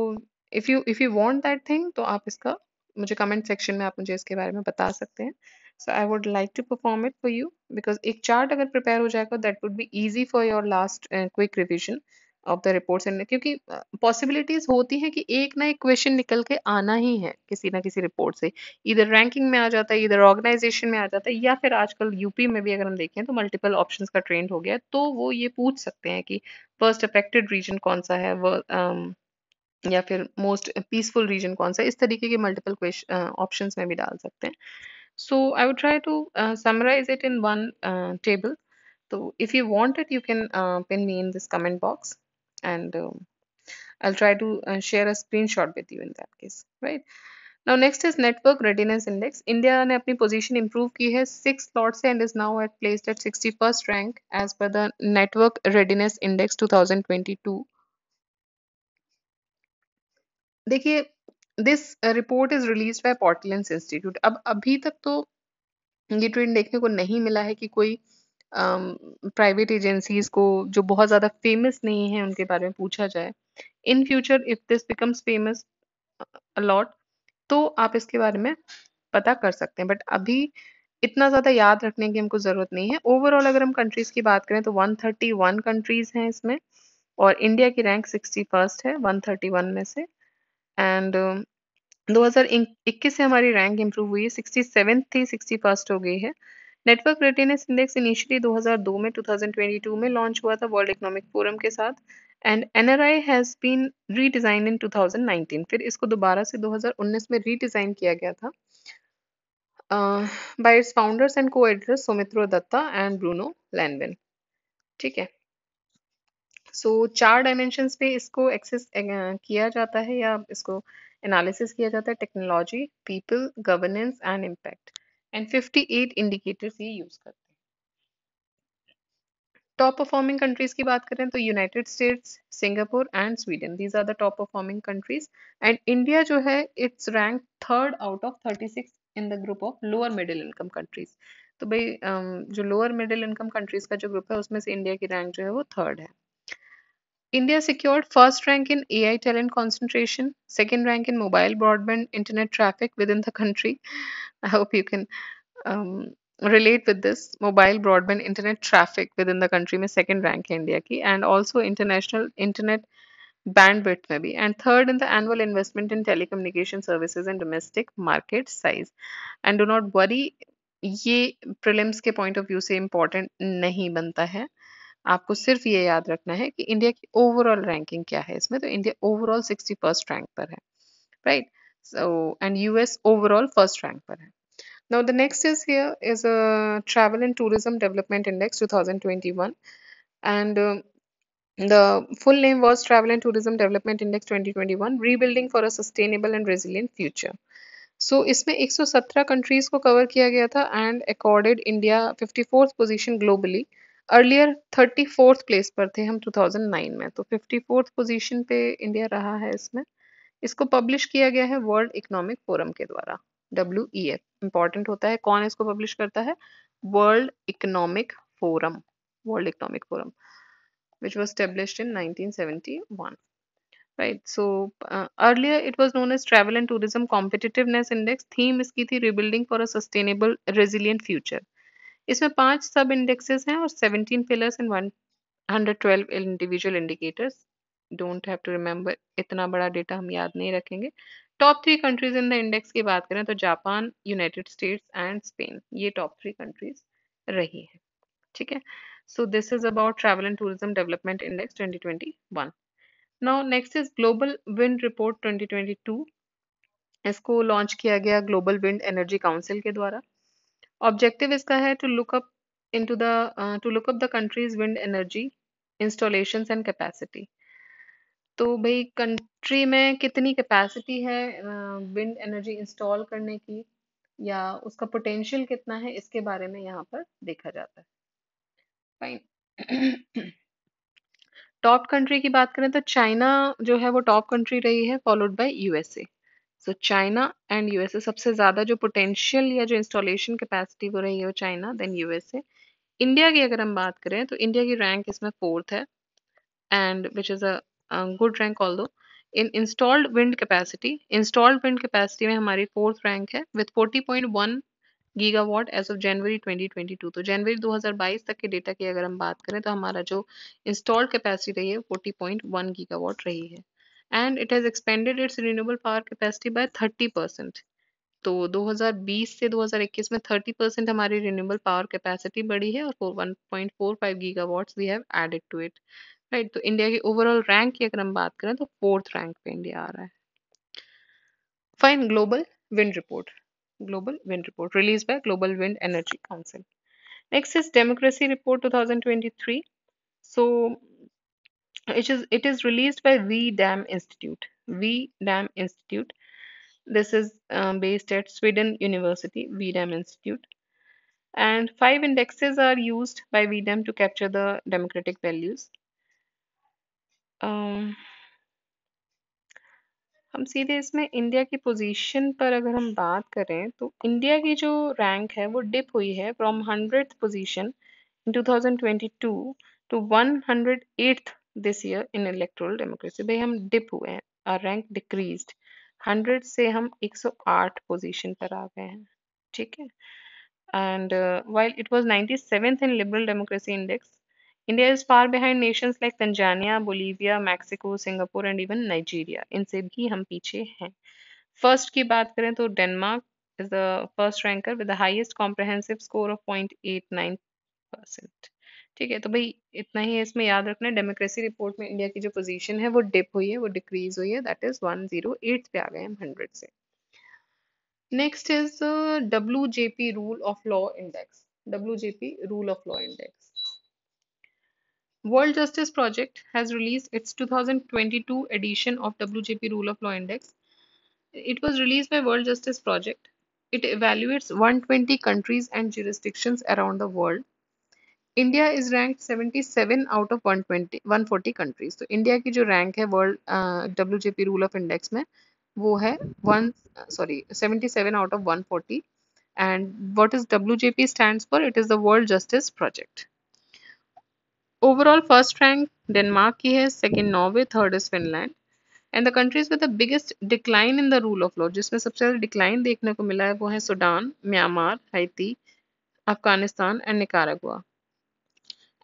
if you if you want that thing तो आप इसका मुझे कमेंट सेक्शन में आप मुझे इसके बारे में बता सकते हैं so I would like to perform it for you because एक चार्ट अगर प्रिपेयर हो जाएगा that would be easy for your last quick revision of the report and क्योंकि पॉसिबिलिटीज uh, होती हैं कि एक ना एक क्वेश्चन निकल के आना ही है किसी ना किसी रिपोर्ट से इधर रैंकिंग में आ जाता है इधर ऑर्गेनाइजेशन में आ जाता है या फिर आजकल यूपी में भी अगर हम देखें तो मल्टीपल ऑप्शन का ट्रेंड हो गया तो वो ये पूछ सकते हैं कि फर्स्ट अफेक्टेड रीजन कौन सा है वो um, या फिर मोस्ट पीसफुल रीजन कौन सा इस तरीके के मल्टीपल ऑप्शंस में भी डाल सकते हैं so i would try to uh, summarize it in one uh, table so if you want it you can uh, pin me in this comment box and um, i'll try to share a screenshot with you in that case right now next is network readiness index india ne apni position improve ki hai 6 slots and is now at placed at 61st rank as per the network readiness index 2022 देखिए this report is release by Portland institute अब अभी तक तो ये trend देखने को नहीं मिला है कि कोई प्राइवेट um, एजेंसीज को जो बहुत ज़्यादा फेमस नहीं है उनके बारे में पूछा जाए in future if this becomes famous a lot तो आप इसके बारे में पता कर सकते हैं बट अभी इतना ज़्यादा याद रखने की हमको ज़रूरत नहीं है ओवरऑल अगर हम कंट्रीज़ की बात करें तो 131 कंट्रीज़ हैं इसमें और इंडिया की रैंक सिक्सटी फर्स्ट है 131 में से एंड um, दो हज़ार इक्कीस से हमारी रैंक इम्प्रूव हुई है सिक्सटी सेवन थी सिक्सटी फर्स्ट हो गई है नेटवर्क रेटिनेस इंडेक्स इनिशियली 2002 में 2022 में लॉन्च हुआ था वर्ल्ड इकोनॉमिक फोरम के साथ and N R I has been redesign in 2019 फिर इसको दोबारा से 2019 में रीडिज़ाइन किया गया था by its founders and co editors Soumitra Dutta and Bruno Lanvin ठीक है सो so, चार डायमेंशंस पे इसको एक्सेस किया जाता है या इसको एनालिसिस किया जाता है technology people governance and impact and 58 indicators ये यूज करते हैं टॉप परफॉर्मिंग कंट्रीज की बात करें तो United States Singapore and Sweden these are the top performing countries and India जो है it's rank third out of six in the group of lower middle income countries तो भाई जो लोअर मिडिल इनकम कंट्रीज का जो group है उसमें से इंडिया की रैंक जो है वो थर्ड है India secured first rank in AI talent concentration, second rank in mobile broadband internet traffic within the country. I hope you can um, relate with this mobile broadband internet traffic within the country is second rank in India, and also international internet bandwidth maybe and third in the annual investment in telecommunication services and domestic market size and do not worry ये prelims point of view से important नहीं बनता है आपको सिर्फ ये याद रखना है कि इंडिया की ओवरऑल रैंकिंग क्या है इसमें तो India overall sixty first rank पर है right so and US overall first rank पर है now the next is here is a uh, travel and tourism development index 2021 and uh, the full name was travel and tourism development index 2021 rebuilding for a sustainable and resilient future so so, इसमें 117 countries को cover किया गया था and accorded India 54 position globally earlier thirty fourth place पर थे हम 2009 में तो फिफ्टी फोर्थ पोजिशन पे इंडिया रहा है इसमें इसको पब्लिश किया गया है वर्ल्ड इकोनॉमिक फोरम के द्वारा डब्ल्यू ई एफ इंपॉर्टेंट होता है कौन इसको पब्लिश करता है world economic forum world economic forum which was establish in nineteen right so earlier it was known as travel and tourism competitiveness index theme इसकी थी rebuilding for a sustainable resilient future इसमें पांच sub indexes हैं और 17 pillars in 112 individual indicators don't have to remember इतना बड़ा data हम याद नहीं रखेंगे top three countries in the index की बात करें तो Japan United States and Spain ये टॉप थ्री कंट्रीज रही हैं ठीक है so this is about travel and tourism development index 2021 now next is global wind report 2022 इसको लॉन्च किया गया ग्लोबल विंड एनर्जी काउंसिल के द्वारा ऑब्जेक्टिव इसका है to look up into the to look up the countries wind energy installation and capacity तो भाई country में कितनी कैपेसिटी है विंड एनर्जी इंस्टॉल करने की या उसका पोटेंशियल कितना है इसके बारे में यहाँ पर देखा जाता है फाइन टॉप कंट्री की बात करें तो चाइना जो है वो टॉप कंट्री रही है followed by USA so China and USA सबसे ज़्यादा जो पोटेंशियल या जो इंस्टॉलेशन कैपेसिटी वो रही है वो चाइना देन यूएसए इंडिया की अगर हम बात करें तो इंडिया की रैंक इसमें फोर्थ है and which is a good rank although in installed wind capacity installed wind capacity में हमारी फोर्थ रैंक है with forty point one watt as of January 2022 तो जनवरी 2022 तक के डेटा की अगर हम बात करें तो हमारा जो इंस्टॉल्ड कैपेसिटी रही है गीगा वॉट रही है and it has expanded its renewable power capacity by thirty percent तो 2020 से 2021 में 30 परसेंट हमारी रिन्यूएबल पावर कैपेसिटी बढ़ी है और 1.45 gigawatts we have added to it right तो इंडिया की ओवरऑल रैंक की अगर हम बात करें तो फोर्थ रैंक पे इंडिया आ रहा है fine global wind report global wind report release by global wind energy council next is democracy report 2023 so It is it is released by VDAM Institute. VDAM Institute. This is um, based at Sweden University, VDAM Institute. And five indexes are used by VDAM to capture the democratic values. Um, हम सीधे इसमें India की position पर अगर हम बात करें तो इंडिया की जो रैंक है वो डिप हुई है from hundred position in 2022 to 108th this year in electoral democracy भाई हम डिप हुए हैं और रैंक डिक्रीज हंड्रेड से हम 108 पोजीशन पर आ गए हैं ठीक है and while it it was seventh in liberal democracy index India is far behind nations like Tanzania Bolivia Mexico Singapore and even Nigeria इनसे भी हम पीछे हैं फर्स्ट की बात करें तो Denmark is the first ranker with the highest comprehensive score of point eight nine percent ठीक है तो भाई इतना ही है इसमें याद रखना डेमोक्रेसी रिपोर्ट में इंडिया की जो पोजीशन है वो डिप हुई है वो डिक्रीज हुई है that is one zero eight पे आ गए हम हंड्रेड से next is W J P rule of law index W J P rule of law index World Justice Project has released its 2022 edition of WJP Rule of Law Index. It was released by World Justice Project. It evaluates 120 countries and jurisdictions around the world India is rank 77 out of 120 140 countries तो India की जो rank है world W rule of index में वो है one sorry 77 out of 140 and what is W stands for it is the world justice project overall first rank denmark ki hai second norway third is finland and the countries with the biggest decline in the rule of law jisme sabse zyada decline dekhne ko mila hai wo hai sudan myanmar haiti afghanistan and nicaragua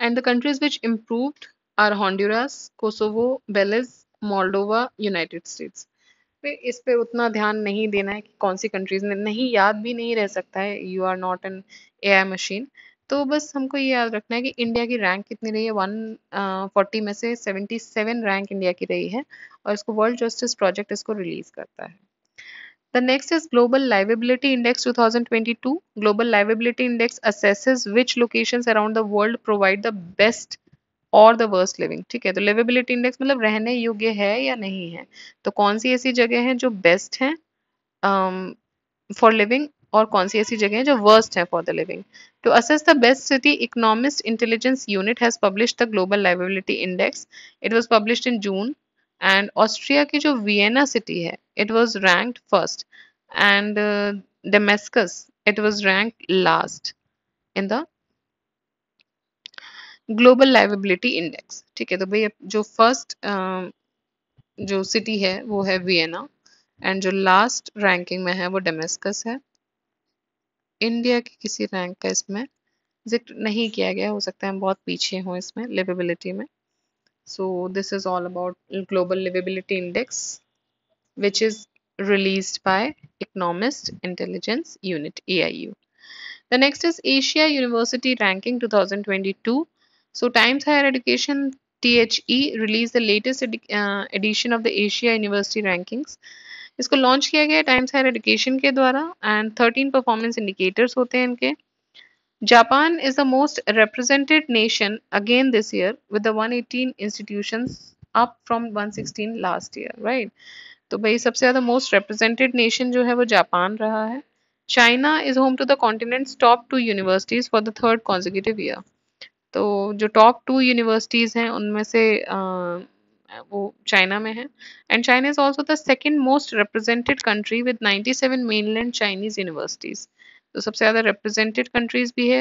and the countries which improved are Honduras, Kosovo, Belize, Moldova, United States. इस पे उतना ध्यान नहीं देना है कि कौन सी countries ने नहीं याद भी नहीं रह सकता है you are not an A I machine तो बस हमको ये याद रखना है कि इंडिया की रैंक कितनी रही है वन फोर्टी uh, में से सेवेंटी सेवन रैंक इंडिया की रही है और इसको वर्ल्ड जस्टिस प्रोजेक्ट इसको रिलीज करता है The next is Global Livability Index 2022. Global Livability Index assesses which locations around the world provide the best और द वर्स्ट लिविंग ठीक है तो लिवेबिलिटी इंडेक्स मतलब रहने योग्य है या नहीं है तो कौन सी ऐसी जगह है जो बेस्ट है फॉर um, लिविंग और कौन सी ऐसी जगह है जो वर्स्ट है for the living to assess the best city economist intelligence unit has publish the global liveability index it was publish in June and Austria की जो वियना सिटी है it was ranked first and Damascus it was rank last in the global liveability index ठीक है तो भैया जो first um, जो city है वो है वियना एंड जो लास्ट रैंकिंग में है वो डेमेस्कस है इंडिया की किसी रैंक का इसमें जिक्र नहीं किया गया हो सकता है हम बहुत पीछे हों इसमें लिवेबिलिटी में So this is all about Global Livability Index, which is released by Economist Intelligence Unit, EIU. The next is Asia University Ranking 2022. So Times Higher Education THE released the latest ed uh, edition of the Asia University Rankings. इसको launch किया गया Times Higher Education के द्वारा 13 performance indicators होते हैं इनके Japan is the most represented nation again this year with the 118 institutions up from 116 last year, right? तो भाई सबसे ज़्यादा मोस्ट रिप्रेजेंटेड नेशन जो है वो जापान रहा है China is home to the continents top two universities for the third consecutive year तो जो टॉप टू यूनिवर्सिटीज़ हैं उनमें से आ, वो चाइना में है and China is also the second most represented country with 97 mainland Chinese universities तो सबसे ज़्यादा रिप्रेजेंटेड कंट्रीज भी है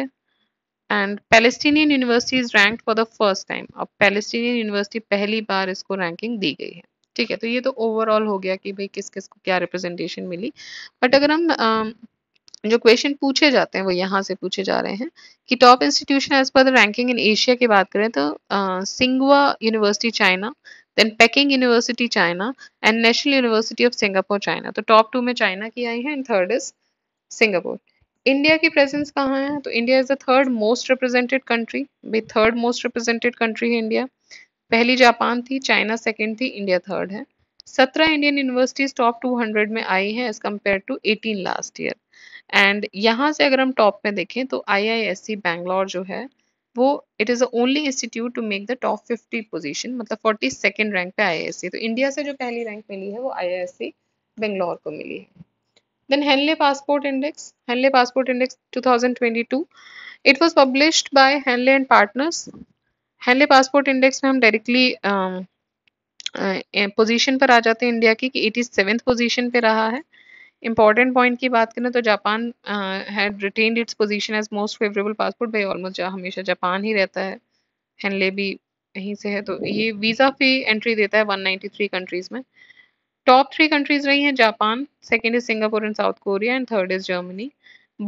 and Palestinian university is rank for the first time अब पैलेस्टीनियन यूनिवर्सिटी पहली बार इसको रैंकिंग दी गई है ठीक है तो ये तो ओवरऑल हो गया कि भाई किस किस को क्या रिप्रेजेंटेशन मिली बट अगर हम जो क्वेश्चन पूछे जाते हैं वो यहाँ से पूछे जा रहे हैं कि top institution as per the ranking in Asia की बात करें तो सिंगवा university China then Peking university China and national university of Singapore China तो टॉप टू में चाइना की आई है and third is Singapore India की प्रेजेंस कहाँ है तो India is the third most represented country भी थर्ड मोस्ट रिप्रेजेंटेड कंट्री है इंडिया पहली जापान थी चाइना सेकेंड थी इंडिया थर्ड है सत्रह Indian universities top two hundred में आई हैं as compared to eighteen last year and यहाँ से अगर हम टॉप में देखें तो आई आई एस सी बैंगलोर जो है वो it is the only institute to make the top fifty position मतलब फोर्टी सेकेंड रैंक पे आई आई एस सी तो इंडिया से जो पहली रैंक मिली है वो आई आई एस सी बेंगलोर को मिली है Then Henley Passport Index, Henley Passport Index 2022. It was published by Henley and Partners. Henley Passport Index में हम डायरेक्टली पोजीशन um, uh, पर आ जाते हैं इंडिया की कि एटी सेवेंथ पोजीशन पे रहा है इंपॉर्टेंट पॉइंट की बात करें तो Japan had retained its position as most favourable passport भाई ऑलमोस्ट हमेशा जापान ही रहता है हेनले भी यहीं से है तो ये वीज़ा फी एंट्री देता है 193 कंट्रीज़ में टॉप थ्री कंट्रीज रही हैं Japan second is Singapore and South Korea and third is Germany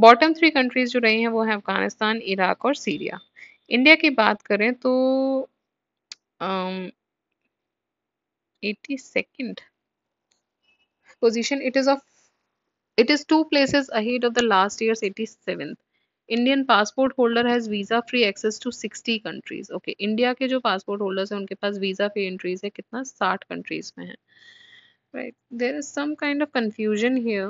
bottom three countries जो रही हैं वो हैं अफगानिस्तान इराक और सीरिया इंडिया की बात करें तो eighty second position it is of it is two places ahead of the last year eighty seven Indian passport holder has visa free access to sixty countries okay India के जो passport holders हैं उनके पास visa free entries है कितना साठ countries में है right there is some kind of confusion here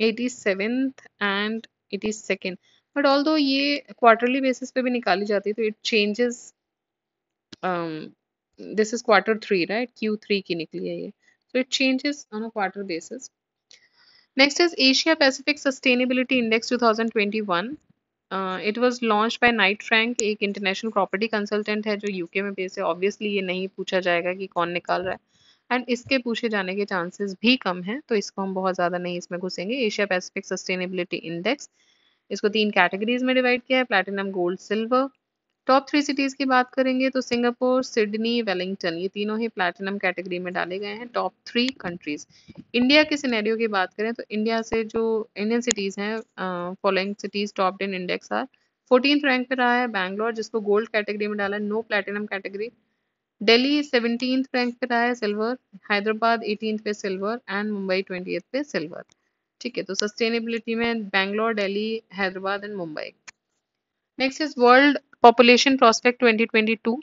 87th and 82nd but although ye quarterly basis pe bhi nikali jati है तो it changes um, this is quarter 3 right Q3 ki nikli hai ye so it changes on a quarter basis next is Asia Pacific Sustainability Index 2021 uh, it was launched by Knight frank ek international property consultant hai jo uk mein based hai obviously ye nahi pucha jayega ki कौन nikal raha hai and इसके पूछे जाने के chances भी कम हैं तो इसको हम बहुत ज़्यादा नहीं इसमें घुसेंगे एशिया पैसिफिक सस्टेनेबिलिटी इंडेक्स इसको तीन कैटेगरीज में डिवाइड किया है platinum gold silver top three cities की बात करेंगे तो सिंगापुर सिडनी वेलिंगटन ये तीनों ही प्लेटिनम कैटेगरी में डाले गए हैं टॉप थ्री कंट्रीज़ इंडिया के सिनेरियो की बात करें तो इंडिया से जो इंडियन सिटीज़ हैं following cities top ten index are fourteen rank पर रहा है बैंगलोर जिसको गोल्ड कैटेगरी में डाला है no platinum category Delhi seventeen rank पे रहा है सिल्वर हैदराबाद एटीन पे सिल्वर एंड मुंबई ट्वेंटी पे सिल्वर ठीक है तो सस्टेनेबिलिटी में Bangalore Delhi Hyderabad and Mumbai next is world population prospect 2022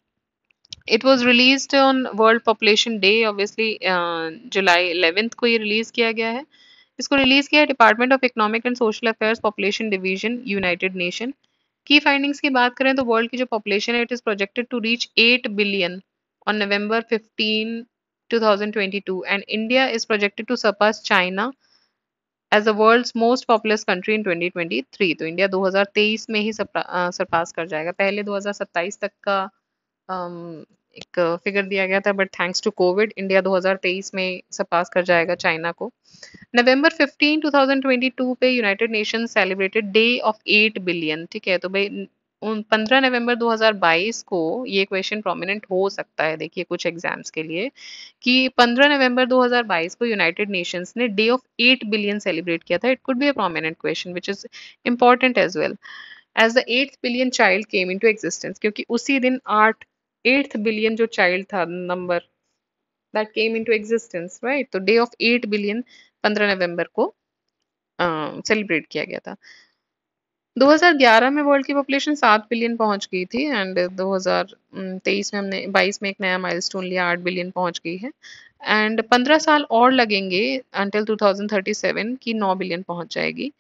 it was release on world population day obviously July eleventh को ये रिलीज किया गया है इसको रिलीज किया है department of economic and social affair population division united nation की फाइंडिंग्स की बात करें तो वर्ल्ड की जो पॉपुलेशन है it is projected to reach eight billion on November 15, 2022, and India is projected to surpass China as the world's most populous country in 2023 तो India 2023 में ही सरपास कर जाएगा पहले 2027 तक का एक फिगर दिया गया था but thanks to Covid India 2023 में सरपास कर जाएगा चाइना को नवंबर 15 2022 पे united nation celebrated day of 8 billion ठीक है तो भाई उन 15 नवंबर 2022 को ये क्वेश्चन प्रोमिनेंट हो सकता है देखिए कुछ एग्जाम्स के लिए कि 15 नवंबर 2022 को यूनाइटेड नेशंस ने डे ऑफ 8 बिलियन सेलिब्रेट किया था it could be a prominent question which is important as well as the eighth billion child came into existence क्योंकि उसी दिन आठ एट्थ बिलियन जो चाइल्ड था number that came into existence right तो day of eight billion पंद्रह नवंबर को सेलिब्रेट uh, किया गया था 2011 में वर्ल्ड की पॉपुलेशन सात बिलियन पहुंच गई थी एंड 2023 में हमने 22 में एक नया माइलस्टोन लिया आठ बिलियन पहुंच गई है एंड 15 साल और लगेंगे अंटिल 2037 की 9 बिलियन पहुंच जाएगी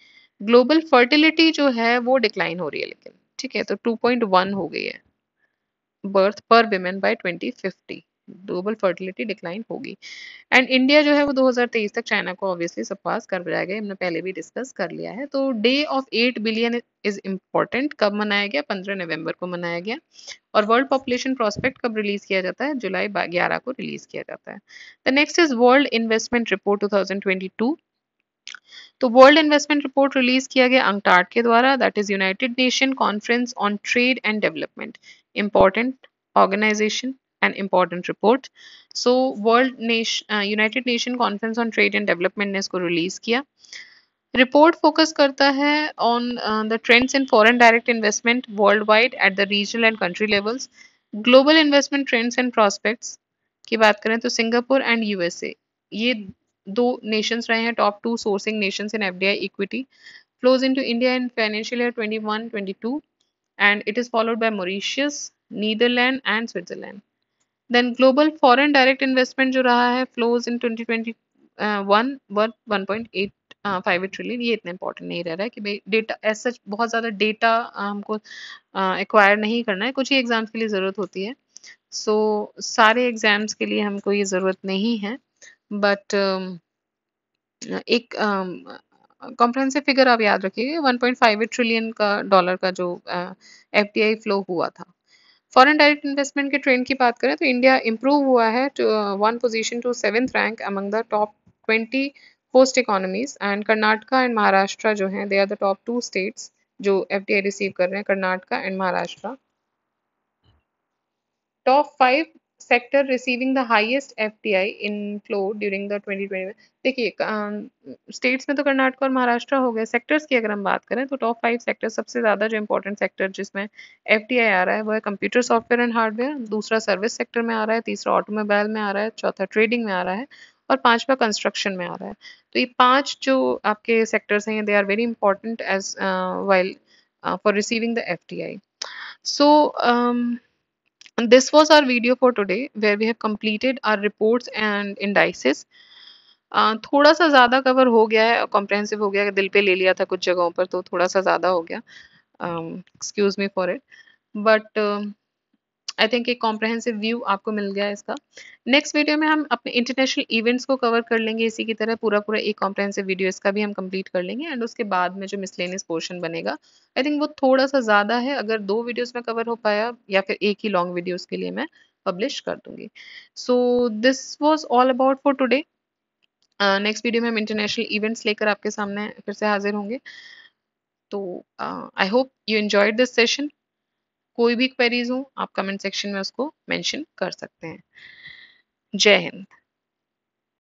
ग्लोबल फर्टिलिटी जो है वो डिक्लाइन हो रही है लेकिन ठीक है तो 2.1 हो गई है birth per women by 2050 global fertility decline होगी एंड इंडिया जो है वो 2023 तक चाइना को ऑब्वियसली सरपास कर जाएगा हमने पहले भी डिस्कस कर लिया है तो day of eight billion is important कब मनाया गया 15 नवंबर को मनाया गया और वर्ल्ड पॉपुलेशन प्रोस्पेक्ट कब रिलीज किया जाता है जुलाई ग्यारह को रिलीज किया जाता है the next is world investment report two तो वर्ल्ड इन्वेस्टमेंट रिपोर्ट रिलीज किया गया अंगटार्ट के द्वारा that is united nation conference on trade and development important organisation an important report. So World Nation, uh, United Nations Conference on Trade and Development ने इसको release Report focus करता on uh, the trends in foreign direct investment worldwide at the regional and country levels, global investment trends and prospects की बात करें तो Singapore and USA ये दो nations रहे हैं top two sourcing nations in FDI equity flows into India in financial year 21-22 and it is followed by Mauritius, Netherlands and Switzerland. Then global foreign direct investment जो रहा है flows in twenty trillion ये इतना important नहीं रह रहा है कि भाई डेटा एस सच बहुत ज़्यादा डेटा uh, हमको एक्वायर uh, नहीं करना है कुछ ही एग्ज़ाम्स के लिए ज़रूरत होती है सो so, सारे एग्ज़ाम्स के लिए हमको ये ज़रूरत नहीं है बट uh, um, एक कॉम्प्रेंसिव uh, फिगर आप याद रखिए 1.58 ट्रिलियन का डॉलर का जो एफ uh, फ्लो हुआ था फॉरेन डायरेक्ट इन्वेस्टमेंट के ट्रेंड की बात करें तो इंडिया इंप्रूव हुआ है to one position to seventh rank among the top twenty host economies and Karnataka and Maharashtra जो हैं they are the top two states जो एफ रिसीव कर रहे हैं Karnataka and Maharashtra top five sector receiving the highest FDI inflow during the 2020 देखिए states में तो कर्नाटक और महाराष्ट्र हो गए सेक्टर्स की अगर हम बात करें तो टॉप फाइव सेक्टर सबसे ज़्यादा जो इंपॉर्टेंट सेक्टर जिसमें एफ आ रहा है वो है कंप्यूटर सॉफ्टवेयर एंड हार्डवेयर दूसरा सर्विस सेक्टर में आ रहा है तीसरा ऑटोमोबाइल में आ रहा है चौथा ट्रेडिंग में आ रहा है और पांचवा कंस्ट्रक्शन में आ रहा है तो ये पांच जो आपके सेक्टर्स हैं they are very important as while for receiving the F so And this was our video for today where we have completed our reports and indices. Uh, थोड़ा सा ज़्यादा कवर हो गया है कॉम्प्रहेंसिव हो गया दिल पे ले लिया था कुछ जगहों पर तो थोड़ा सा ज़्यादा हो गया excuse me for it but I think एक कॉम्प्रहेंसिव व्यू आपको मिल गया इसका नेक्स्ट वीडियो में हम अपने इंटरनेशनल इवेंट्स को कवर कर लेंगे इसी की तरह पूरा पूरा एक कॉम्प्रहेंसिव वीडियो इसका भी हम कंप्लीट कर लेंगे एंड उसके बाद में जो मिसलेनियस पोर्शन बनेगा आई थिंक वो थोड़ा सा ज़्यादा है अगर दो वीडियोज़ में कवर हो पाया या फिर एक ही लॉन्ग वीडियोज़ के लिए मैं पब्लिश कर दूंगी so this was all about for today next video में हम इंटरनेशनल इवेंट्स लेकर आपके सामने फिर से हाजिर होंगे तो I hope you enjoyed this session कोई भी क्वेरीज हो आप कमेंट सेक्शन में उसको मेंशन कर सकते हैं जय हिंद